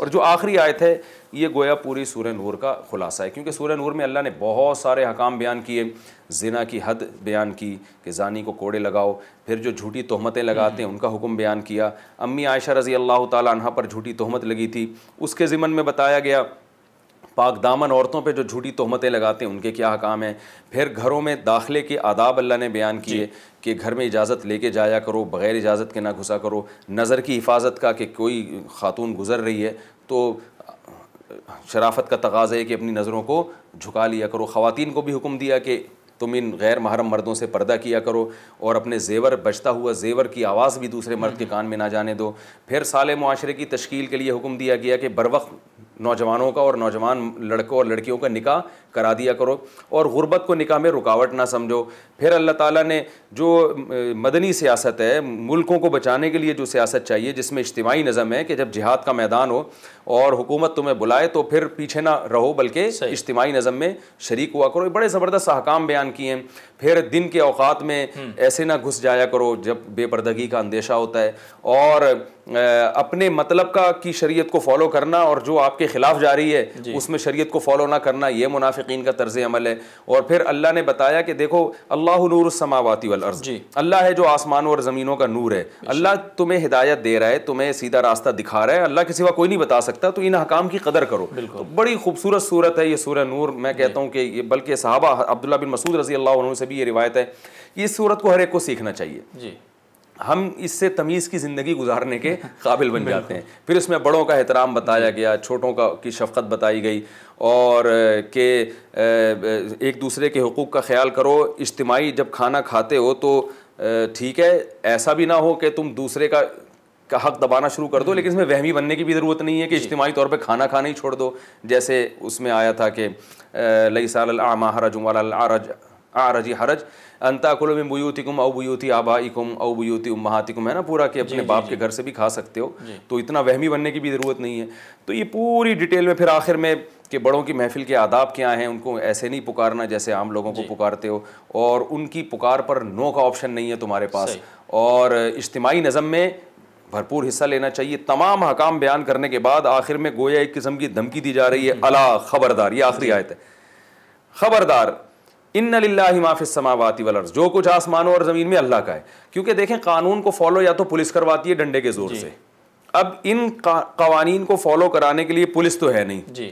اور جو آخری آیت ہے یہ گویا پوری سورہ نور کا خلاصہ ہے کیونکہ سورہ نور میں اللہ نے بہت سارے حکام بیان کیے زنا کی حد بیان کی کہ زانی کو کوڑے لگاؤ پھر جو جھوٹی تہمتیں لگاتے ہیں ان کا حکم بیان کیا امی عائشہ رضی اللہ تعالیٰ عنہ پر جھوٹی تہمت لگی تھی اس کے ذمن میں بتایا گیا پاک دامن عورتوں پہ جو جھوٹی تہمتیں لگاتے ہیں ان کے کیا حکام ہیں پھر گھروں میں داخلے کے آداب اللہ نے بیان کیے جی۔ کہ گھر میں اجازت لے کے جایا کرو بغیر اجازت کے نہ گھسا کرو نظر کی حفاظت کا کہ کوئی خاتون گزر رہی ہے تو شرافت کا تقاضا ہے کہ اپنی نظروں کو جھکا لیا کرو خواتین کو بھی حکم دیا کہ تم ان غیر محرم مردوں سے پردہ کیا کرو اور اپنے زیور بچتا ہوا زیور کی آواز بھی دوسرے مرد کے کان میں نہ جانے دو پھر سال معاشرے کی تشکیل کے لیے حکم دیا گیا کہ بروقت نوجوانوں کا اور نوجوان لڑکوں اور لڑکیوں کا نکاح کرا دیا کرو اور غربت کو نکاح میں رکاوٹ نہ سمجھو پھر اللہ تعالیٰ نے جو مدنی سیاست ہے ملکوں کو بچانے کے لیے جو سیاست چاہیے جس میں اجتماعی نظم ہے کہ جب جہاد کا میدان ہو اور حکومت تمہیں بلائے تو پھر پیچھے نہ رہو بلکہ اجتماعی نظم میں شریک ہوا کرو بڑے زبردست احکام بیان کیے ہیں پھر دن کے اوقات میں ایسے نہ گھس جایا کرو جب بے پردگی کا اندیشہ ہوتا ہے اور اپنے مطلب کا کی شریعت کو فالو کرنا اور جو آپ کے خلاف جاری ہے جی۔ اس میں شریعت کو فالو نہ کرنا یہ منافقین کا طرز عمل ہے اور پھر اللہ نے بتایا کہ دیکھو اللہ نور والارض جی اللہ ہے جو آسمانوں اور زمینوں کا نور ہے اللہ تمہیں ہدایت دے رہا ہے تمہیں سیدھا راستہ دکھا رہا ہے اللہ کسی سوا کوئی نہیں بتا سکتا تو ان حکام کی قدر کرو بالکل بڑی خوبصورت صورت ہے یہ سورہ نور میں جی۔ کہتا ہوں کہ بلکہ صحابہ عبداللہ بن مسعود رضی اللہ عنہ سے بھی یہ روایت ہے کہ اس صورت کو ہر ایک کو سیکھنا چاہیے جی۔ ہم اس سے تمیز کی زندگی گزارنے کے قابل بن جاتے ہیں پھر اس میں بڑوں کا احترام بتایا جی۔ گیا چھوٹوں کی شفقت بتائی گئی اور کہ ایک دوسرے کے حقوق کا خیال کرو اجتماعی جب کھانا کھاتے ہو تو ٹھیک ہے ایسا بھی نہ ہو کہ تم دوسرے کا کا حق دبانا شروع کر دو جی۔ لیکن اس میں وہمی بننے کی بھی ضرورت نہیں ہے کہ اجتماعی طور پہ کھانا کھانا ہی چھوڑ دو جیسے اس میں آیا تھا کہ لئی سال العرج آرجی حرج انتا کلو میں بیوتی کم او بیوتی آبائی کم او بیوتی امہاتی کم ہے نا پورا کہ اپنے جی، جی، باپ کے جی۔ گھر سے بھی کھا سکتے ہو تو اتنا وہمی بننے کی بھی ضرورت نہیں ہے تو یہ پوری ڈیٹیل میں پھر آخر میں کہ بڑوں کی محفل کے آداب کیا ہیں ان کو ایسے نہیں پکارنا جیسے عام لوگوں کو پکارتے ہو اور ان کی پکار پر نو کا آپشن نہیں ہے تمہارے پاس اور اجتماعی نظم میں بھرپور حصہ لینا چاہیے تمام حکام بیان کرنے کے بعد آخر میں گویا ایک قسم کی دھمکی دی جا رہی ہے اللہ خبردار یہ آخری آیت ہے خبردار ان اللہ السماوات والارض جو کچھ آسمانوں اور زمین میں اللہ کا ہے کیونکہ دیکھیں قانون کو فالو یا تو پولیس کرواتی ہے ڈنڈے کے زور سے اب ان قوانین کو فالو کرانے کے لیے پولیس تو ہے نہیں جی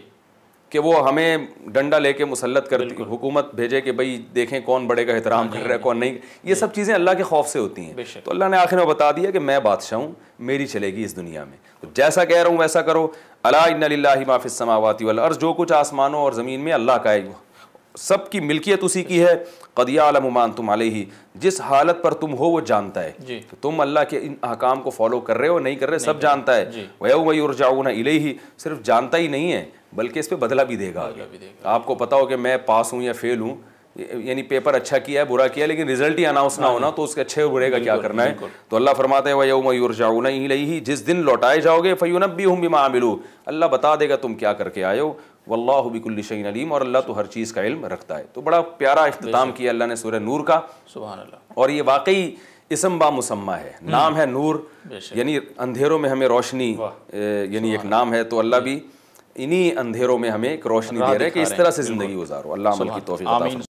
کہ وہ ہمیں ڈنڈا لے کے مسلط کر حکومت بھیجے کہ بھائی دیکھیں کون بڑے کا احترام کر رہا ہے کون نہیں یہ سب چیزیں اللہ کے خوف سے ہوتی ہیں تو اللہ نے آخر میں بتا دیا کہ میں بادشاہ ہوں میری چلے گی اس دنیا میں جیسا کہہ رہا ہوں ویسا کرو اللہ ان نلیٰ سماواتی السماوات والارض جو کچھ آسمانوں اور زمین میں اللہ کا ہے سب کی ملکیت اسی کی ہے امان تم علیہ جس حالت پر تم ہو وہ جانتا ہے جی۔ تم اللہ کے ان حکام کو فالو کر رہے ہو نہیں کر رہے سب جانتا ہے جاؤ جی۔ إِلَيْهِ صرف جانتا ہی نہیں ہے بلکہ اس پہ بدلہ بھی دے گا آپ کو پتا ہو کہ میں پاس ہوں یا فیل ہوں یعنی پیپر اچھا کیا ہے برا کیا ہے لیکن رزلٹ ہی اناؤنس نہ ہونا تو اس کے اچھے اور برے کا کیا کرنا ہے تو اللہ فرماتے تم کیا کر کے آئے ہو اور اللہ تو ہر چیز کا علم رکھتا ہے تو بڑا پیارا اختتام کیا اللہ نے سورہ نور کا اور یہ واقعی اسم با مسمہ ہے نام ہے نور یعنی اندھیروں میں ہمیں روشنی یعنی ایک نام ہے تو اللہ جی۔ بھی انہی اندھیروں میں ہمیں ایک روشنی دے رہے کہ اس طرح سے زندگی گزارو اللہ عمل کی توفیق